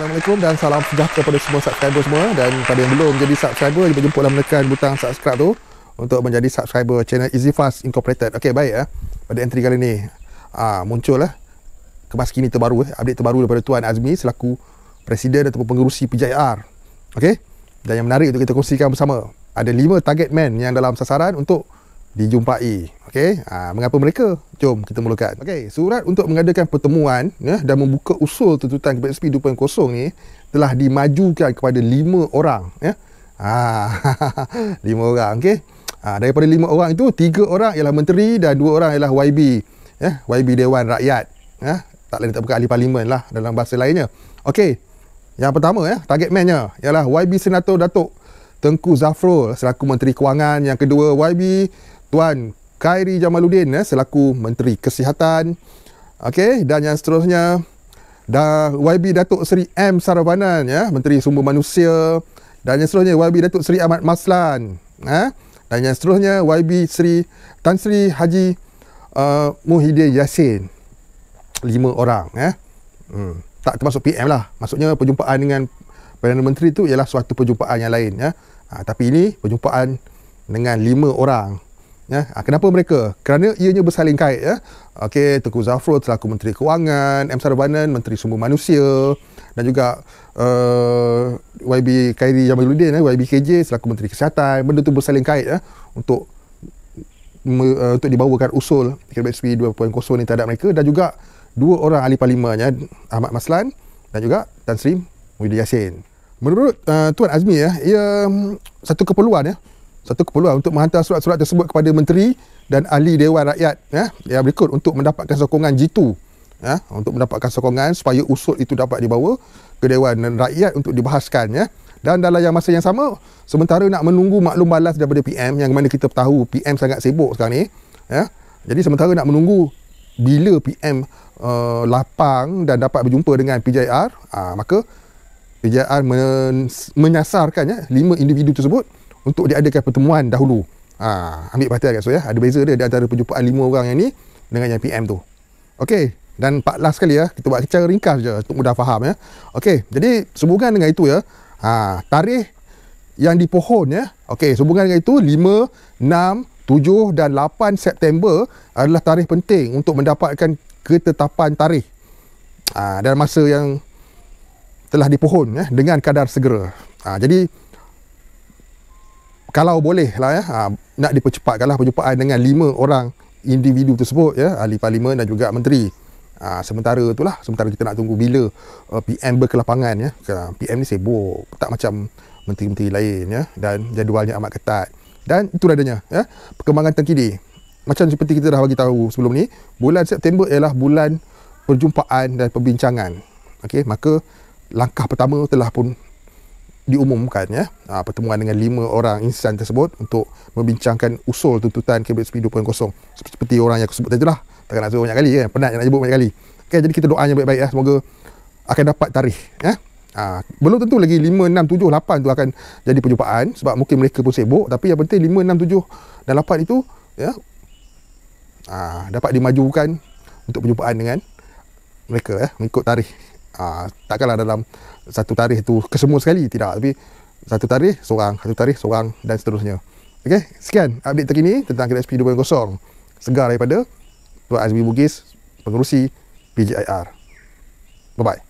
Assalamualaikum dan salam sejahtera kepada semua subscriber semua dan kepada yang belum jadi subscriber jumpa jemput menekan butang subscribe tu untuk menjadi subscriber channel Easy Fast Incorporated. Okey baik eh. Pada entry kali ni ah muncul lah kemas kini terbaru eh update terbaru daripada Tuan Azmi selaku presiden ataupun pengerusi PJR. Okey. Dan yang menarik untuk kita kongsikan bersama ada 5 target man yang dalam sasaran untuk dijumpai. Okey, ha, mengapa mereka? Jom kita mulakan. Okey, surat untuk mengadakan pertemuan ya, dan membuka usul tuntutan kepada SP 2.0 ni telah dimajukan kepada 5 orang. Ya. Ha, 5 orang, okey. Ha, daripada 5 orang itu, 3 orang ialah menteri dan 2 orang ialah YB. Ya, YB Dewan Rakyat. Ya. Tak lain tak bukan ahli parlimen lah dalam bahasa lainnya. Okey, yang pertama ya, target mannya ialah YB Senator Datuk Tengku Zafrul selaku Menteri Kewangan. Yang kedua YB Tuan Khairi Jamaluddin eh, selaku Menteri Kesihatan. Okey, dan yang seterusnya dah YB Datuk Seri M Saravanan ya, Menteri Sumber Manusia. Dan yang seterusnya YB Datuk Seri Ahmad Maslan. Eh. Dan yang seterusnya YB Seri Tan Sri Haji uh, Muhyiddin Yassin. Lima orang. Eh. Hmm. Tak termasuk PM lah. Maksudnya perjumpaan dengan Perdana Menteri itu ialah suatu perjumpaan yang lain. Ya. Ha, tapi ini perjumpaan dengan lima orang Ya, ah, kenapa mereka? Kerana ianya bersaling kait ya. Okey, Tengku Zafro selaku Menteri Kewangan, M Saravanan Menteri Sumber Manusia dan juga uh, eh, YB Khairi Jamaluddin eh YBKJ selaku Menteri Kesihatan, benda tu bersaling kait ya untuk me, uh, untuk dibawakan usul KBSP 2.0 ni terhadap mereka dan juga dua orang ahli parlimennya, ya, Ahmad Maslan dan juga Tan Sri Muhyiddin Yassin. Menurut uh, Tuan Azmi ya, ia mm, satu keperluan ya satu keperluan untuk menghantar surat-surat tersebut kepada menteri dan ahli dewan rakyat ya ya berikut untuk mendapatkan sokongan jitu ya untuk mendapatkan sokongan supaya usul itu dapat dibawa ke dewan rakyat untuk dibahaskan ya dan dalam yang masa yang sama sementara nak menunggu maklum balas daripada PM yang mana kita tahu PM sangat sibuk sekarang ni ya jadi sementara nak menunggu bila PM uh, eh, lapang dan dapat berjumpa dengan PJR uh, ah, maka PJR men- menyasarkan ya lima individu tersebut untuk diadakan pertemuan dahulu. Ha, ambil perhatian kat so, ya. Ada beza dia di antara perjumpaan lima orang yang ni dengan yang PM tu. Okey. Dan part last sekali ya. Kita buat secara ringkas je untuk mudah faham ya. Okey. Jadi sehubungan dengan itu ya. Ha, tarikh yang dipohon ya. Okey. Sehubungan dengan itu 5, 6, 7 dan 8 September adalah tarikh penting untuk mendapatkan ketetapan tarikh. Ha, dan masa yang telah dipohon ya, dengan kadar segera. Ha, jadi kalau boleh lah ya, ah, nak dipercepatkan lah perjumpaan dengan lima orang individu tersebut ya, ahli parlimen dan juga menteri. Ha, sementara itulah, sementara kita nak tunggu bila eh, PM berkelapangan ya. Ah, PM ni sibuk, tak macam menteri-menteri lain ya dan jadualnya amat ketat. Dan itu adanya ya, perkembangan terkini. Macam seperti kita dah bagi tahu sebelum ni, bulan September ialah bulan perjumpaan dan perbincangan. Okay, maka langkah pertama telah pun diumumkan ya aa, ha, pertemuan dengan lima orang insan tersebut untuk membincangkan usul tuntutan KBSP 2.0 seperti, seperti orang yang aku sebut tadi lah tak nak sebut banyak kali kan penat nak sebut banyak kali okay, jadi kita doanya baik-baik ya semoga akan dapat tarikh ya Ha, belum tentu lagi 5, 6, 7, 8 tu akan jadi perjumpaan sebab mungkin mereka pun sibuk tapi yang penting 5, 6, 7 dan 8 itu ya ha, dapat dimajukan untuk perjumpaan dengan mereka ya mengikut tarikh Uh, takkanlah dalam satu tarikh tu kesemua sekali. Tidak. Tapi satu tarikh seorang, satu tarikh seorang dan seterusnya. Okey, sekian update terkini tentang KDSP 2.0. Segar daripada Tuan Azmi Bugis, pengurusi PJIR. Bye-bye.